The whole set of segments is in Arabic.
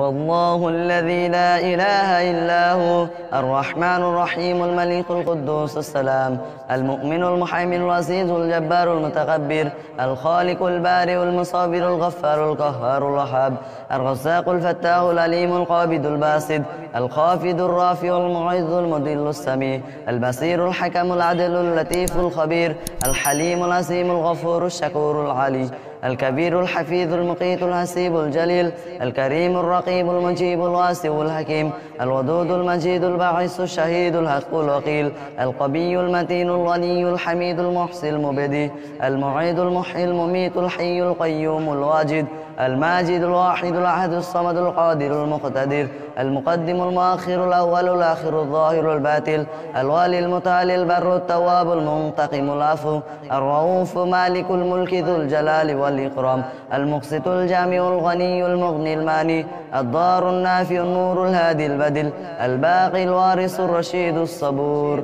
والله الذي لا إله إلا هو الرحمن الرحيم الملك القدوس السلام المؤمن المحيمن العزيز الجبار المتغبر الخالق البارئ المصابر الغفار القهار الرحاب الرزاق الفتاح الأليم القابض الباسد الخافض الرافع المعز المدل السميع البصير الحكم العدل اللطيف الخبير الحليم العظيم الغفور الشكور العلي الكبير الحفيظ المقيت الحسيب الجليل الكريم الرقيب المجيب الواسع الحكيم الودود المجيد الباعث الشهيد الحق الوقيل القبي المتين الغني الحميد المحصي المبدي المعيد المحيي المميت الحي القيوم الواجد الماجد الواحد الأحد الصمد القادر المقتدر المقدم المؤخر الأول الآخر الظاهر الباطل الوالي المتعالي البر التواب المنتقم العفو الرؤوف مالك الملك ذو الجلال والإكرام المقسط الجامع الغني المغني الماني الضار النافع النور الهادي البدل الباقي الوارث الرشيد الصبور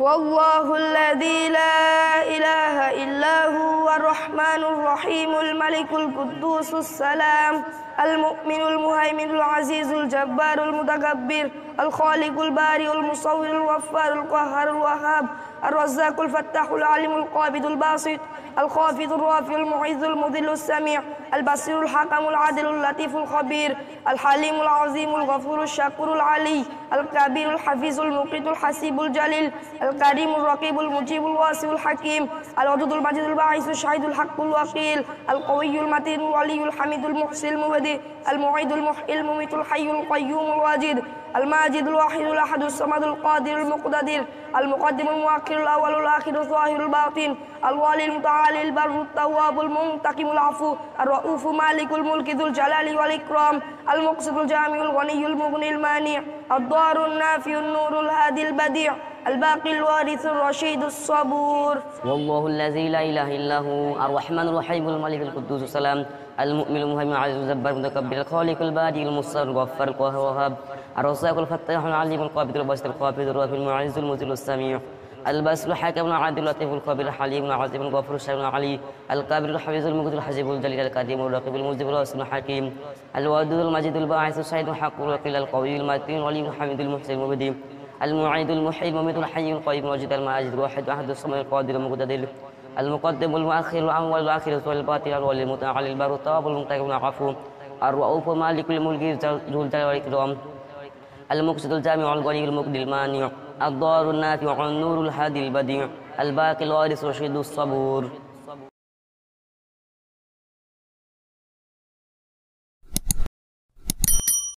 والله الذي لا الرحيم الملك القدوس السلام المؤمن المهيمن العزيز الجبار المتكبر الخالق البارئ المصور الغفار القهار الوهاب الرزاق الفتاح العليم القابض الباسط الخافض الرافع المعز المذل السميع البصير الحكم العادل اللطيف الخبير الحليم العظيم الغفور الشكور العلي الكبير الحفيظ المقيت الحسيب الجليل الكريم الرقيب المجيب الواسع الحكيم الودود المجيد الباعث الشهيد الحق الوكيل القوي المتين الولي الحميد المحسن المبدي المعيد المحيي المميت الحي القيوم الواجد الماجد الواحد الأحد الصمد القادر المقتدر المقدم المؤخر الأول الآخر الظاهر الباطن الوالي المتعالي البر التواب المنتقم العفو الرؤوف مالك الملك ذو الجلال والإكرام المقصد الجامع الغني المغني المانع الضار النافي النور الهادي البديع الباقي الوارث الرشيد الصبور والله الذي لا إله إلا هو الرحمن الرحيم الملك القدوس السلام المؤمن المهيمن العزيز الجبار المتكبر الخالق البادي المصر الغفار الوهاب الرزاق الفتاح العليم القابض الباسط القابض الرافع المعز المذل السميع الباس الحاكم العادل اللطيف الخبير الحليم العظيم الغفور الشهير العلي الكبير الحفيظ المجد الحسيب الجليل القديم الرقيب المجيب الراسم الحكيم الودود المجيد الباعث الشهيد الحق الوكيل القوي المتين العليم الحميد المحسن المبدي المعيد المحيي المميت الحي القيوم الواجد الماجد الواحد أحد الصمد القادر المقتدر المقدم المؤخر الأول الآخر الاول الباطل الاول المتعال البر التواب المنتقم العفو الرؤوف مالك الملك ذو الجلال والإكرام المقصد الجامع الغني المقدر المانع الضار النافع النور الهادي البديع الباقي الوارث الرشيد الصبور